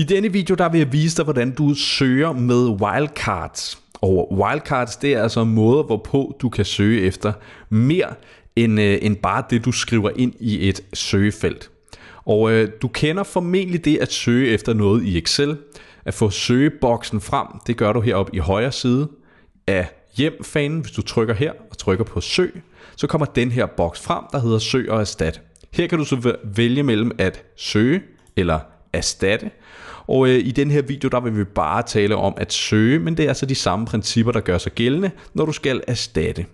I denne video der vil jeg vise dig, hvordan du søger med wildcards. Og wildcards, det er altså måder, hvorpå du kan søge efter mere end, øh, end bare det, du skriver ind i et søgefelt. Og øh, du kender formentlig det at søge efter noget i Excel. At få søgeboksen frem, det gør du heroppe i højre side af hjem-fanen. Hvis du trykker her og trykker på søg, så kommer den her boks frem, der hedder søg og erstat. Her kan du så vælge mellem at søge eller erstatte. Og øh, i den her video, der vil vi bare tale om at søge, men det er altså de samme principper, der gør sig gældende, når du skal erstatte.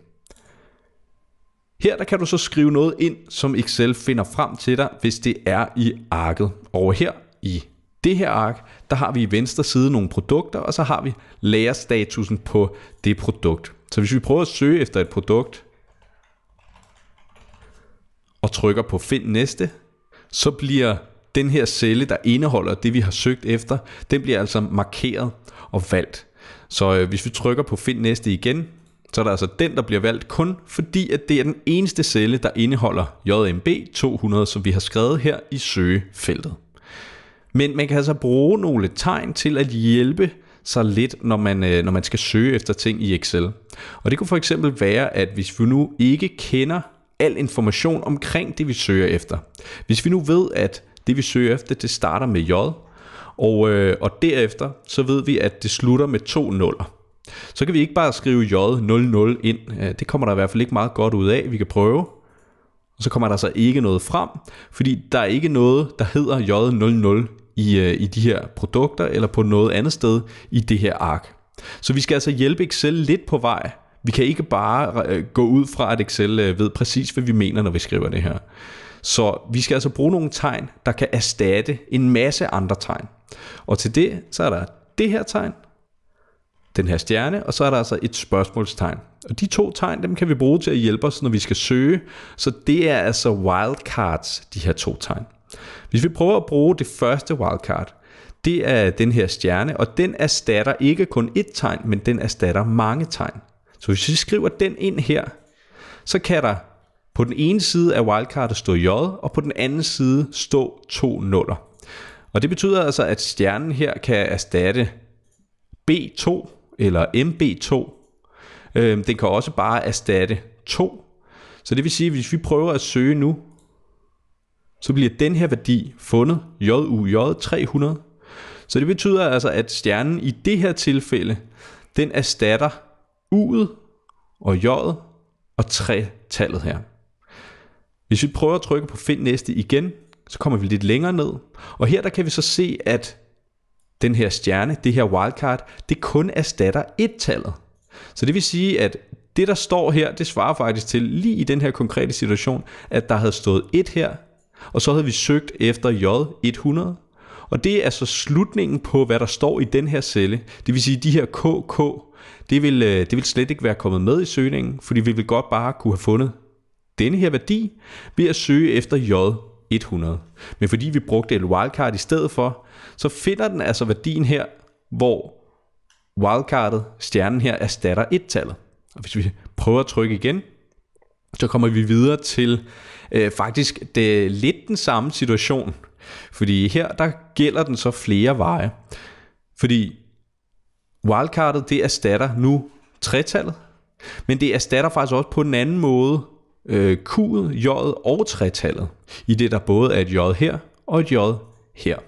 Her der kan du så skrive noget ind, som Excel finder frem til dig, hvis det er i arket. Over her i det her ark, der har vi i venstre side nogle produkter, og så har vi lagerstatusen på det produkt. Så hvis vi prøver at søge efter et produkt, og trykker på find næste, så bliver den her celle, der indeholder det, vi har søgt efter, den bliver altså markeret og valgt. Så øh, hvis vi trykker på find næste igen, så er der altså den, der bliver valgt kun fordi, at det er den eneste celle, der indeholder JMB200, som vi har skrevet her i søgefeltet. Men man kan altså bruge nogle tegn til at hjælpe sig lidt, når man, øh, når man skal søge efter ting i Excel. Og det kunne for eksempel være, at hvis vi nu ikke kender al information omkring det, vi søger efter. Hvis vi nu ved, at det vi søger efter, det starter med J, og, øh, og derefter så ved vi, at det slutter med to nuller. Så kan vi ikke bare skrive J00 ind. Det kommer der i hvert fald ikke meget godt ud af. Vi kan prøve. Og så kommer der så ikke noget frem, fordi der er ikke noget, der hedder J00 i, øh, i de her produkter eller på noget andet sted i det her ark. Så vi skal altså hjælpe Excel lidt på vej vi kan ikke bare øh, gå ud fra, at Excel øh, ved præcis, hvad vi mener, når vi skriver det her. Så vi skal altså bruge nogle tegn, der kan erstatte en masse andre tegn. Og til det, så er der det her tegn, den her stjerne, og så er der altså et spørgsmålstegn. Og de to tegn, dem kan vi bruge til at hjælpe os, når vi skal søge. Så det er altså wildcards, de her to tegn. Hvis vi prøver at bruge det første wildcard, det er den her stjerne, og den erstatter ikke kun et tegn, men den erstatter mange tegn. Så hvis vi skriver den ind her, så kan der på den ene side af wildcardet stå J, og på den anden side stå to nuller. Og det betyder altså, at stjernen her kan erstatte B2 eller MB2. Øhm, den kan også bare erstatte 2. Så det vil sige, at hvis vi prøver at søge nu, så bliver den her værdi fundet, JUJ300. Så det betyder altså, at stjernen i det her tilfælde, den erstatter U'et og J'et og tre-tallet her. Hvis vi prøver at trykke på find næste igen, så kommer vi lidt længere ned. Og her der kan vi så se, at den her stjerne, det her wildcard, det kun erstatter et-tallet. Så det vil sige, at det der står her, det svarer faktisk til lige i den her konkrete situation, at der havde stået 1 her, og så havde vi søgt efter J100, og det er så slutningen på, hvad der står i den her celle. Det vil sige, at de her KK det vil, øh, det vil slet ikke være kommet med i søgningen, fordi vi vil godt bare kunne have fundet denne her værdi ved at søge efter J100. Men fordi vi brugte et wildcard i stedet for, så finder den altså værdien her, hvor wildcardet, stjernen her, erstatter et-tallet. Og hvis vi prøver at trykke igen, så kommer vi videre til øh, faktisk det, lidt den samme situation. Fordi her, der gælder den så flere veje. Fordi Wildcardet, det erstatter nu tretallet, men det erstatter faktisk også på en anden måde øh, Q'et, J'et og tretallet, i det der både er et J her og et J her.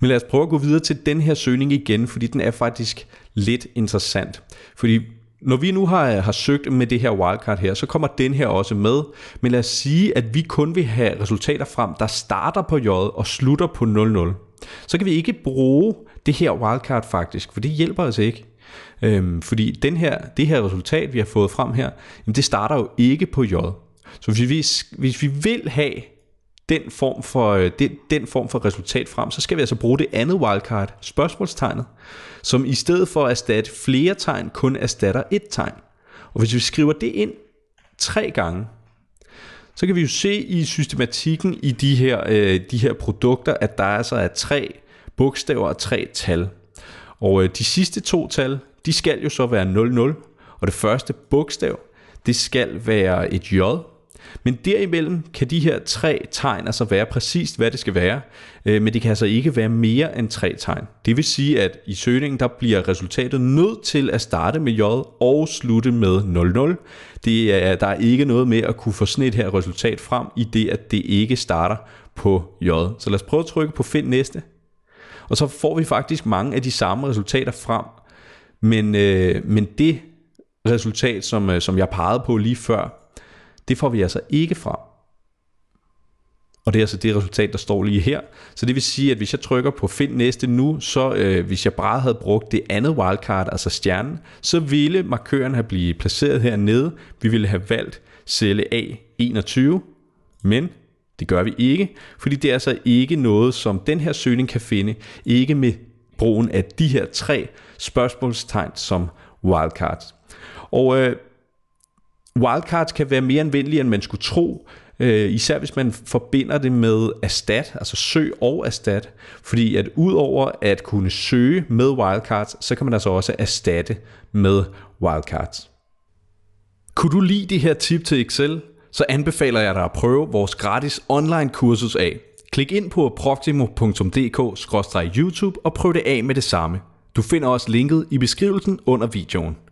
Men lad os prøve at gå videre til den her søgning igen, fordi den er faktisk lidt interessant. Fordi når vi nu har, har søgt med det her wildcard her, så kommer den her også med. Men lad os sige, at vi kun vil have resultater frem, der starter på J og slutter på 00 så kan vi ikke bruge det her wildcard faktisk, for det hjælper os altså ikke. Øhm, fordi den her, det her resultat, vi har fået frem her, jamen det starter jo ikke på J. Så hvis vi, hvis vi vil have den form, for, øh, den, den form for resultat frem, så skal vi altså bruge det andet wildcard, spørgsmålstegnet, som i stedet for at erstatte flere tegn, kun erstatter et tegn. Og hvis vi skriver det ind tre gange, så kan vi jo se i systematikken i de her, øh, de her produkter, at der altså er tre bogstaver og tre tal. Og øh, de sidste to tal, de skal jo så være 00, og det første bogstav, det skal være et J, men derimellem kan de her tre tegn altså være præcist, hvad det skal være, øh, men det kan altså ikke være mere end tre tegn. Det vil sige, at i søgningen der bliver resultatet nødt til at starte med J og slutte med 00. Det er, der er ikke noget med at kunne få sådan et her resultat frem, i det at det ikke starter på J. Så lad os prøve at trykke på find næste. Og så får vi faktisk mange af de samme resultater frem. Men, øh, men det resultat, som, øh, som jeg pegede på lige før, det får vi altså ikke frem. Og det er altså det resultat, der står lige her. Så det vil sige, at hvis jeg trykker på find næste nu, så øh, hvis jeg bare havde brugt det andet wildcard, altså stjernen, så ville markøren have blivet placeret hernede. Vi ville have valgt celle A21, men det gør vi ikke, fordi det er altså ikke noget, som den her søgning kan finde, ikke med brugen af de her tre spørgsmålstegn som wildcards. Og øh, Wildcards kan være mere anvendelige, end man skulle tro, øh, især hvis man forbinder det med erstat, altså søg og erstat, fordi at udover at kunne søge med wildcards, så kan man altså også erstatte med wildcards. Kunne du lide det her tip til Excel, så anbefaler jeg dig at prøve vores gratis online kursus af. Klik ind på proximo.dk-youtube og prøv det af med det samme. Du finder også linket i beskrivelsen under videoen.